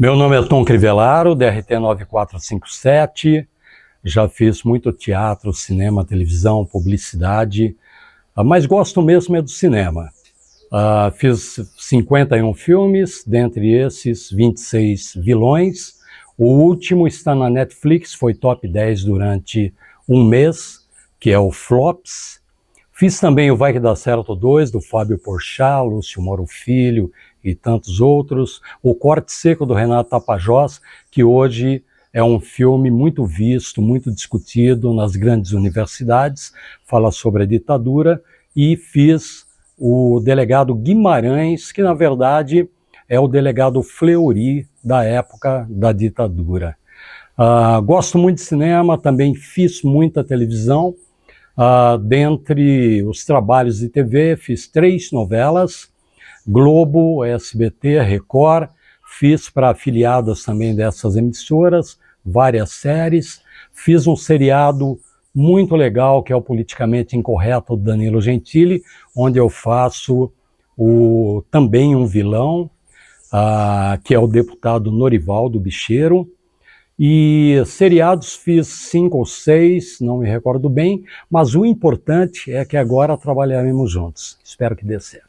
Meu nome é Tom Crivellaro, DRT 9457. Já fiz muito teatro, cinema, televisão, publicidade, ah, mas gosto mesmo é do cinema. Uh, fiz 51 filmes, dentre esses 26 vilões. O último está na Netflix, foi top 10 durante um mês, que é o Flops. Fiz também o Vai Que Dá Certo 2, do Fábio Porchat, Lúcio Moro Filho e tantos outros. O Corte Seco, do Renato Tapajós, que hoje é um filme muito visto, muito discutido nas grandes universidades, fala sobre a ditadura. E fiz o delegado Guimarães, que na verdade é o delegado Fleury da época da ditadura. Uh, gosto muito de cinema, também fiz muita televisão, Uh, dentre os trabalhos de TV, fiz três novelas, Globo, SBT, Record, fiz para afiliadas também dessas emissoras, várias séries, fiz um seriado muito legal que é o Politicamente Incorreto do Danilo Gentili, onde eu faço o, também um vilão, uh, que é o deputado Norival do Bicheiro, e seriados fiz cinco ou seis, não me recordo bem, mas o importante é que agora trabalharemos juntos. Espero que dê certo.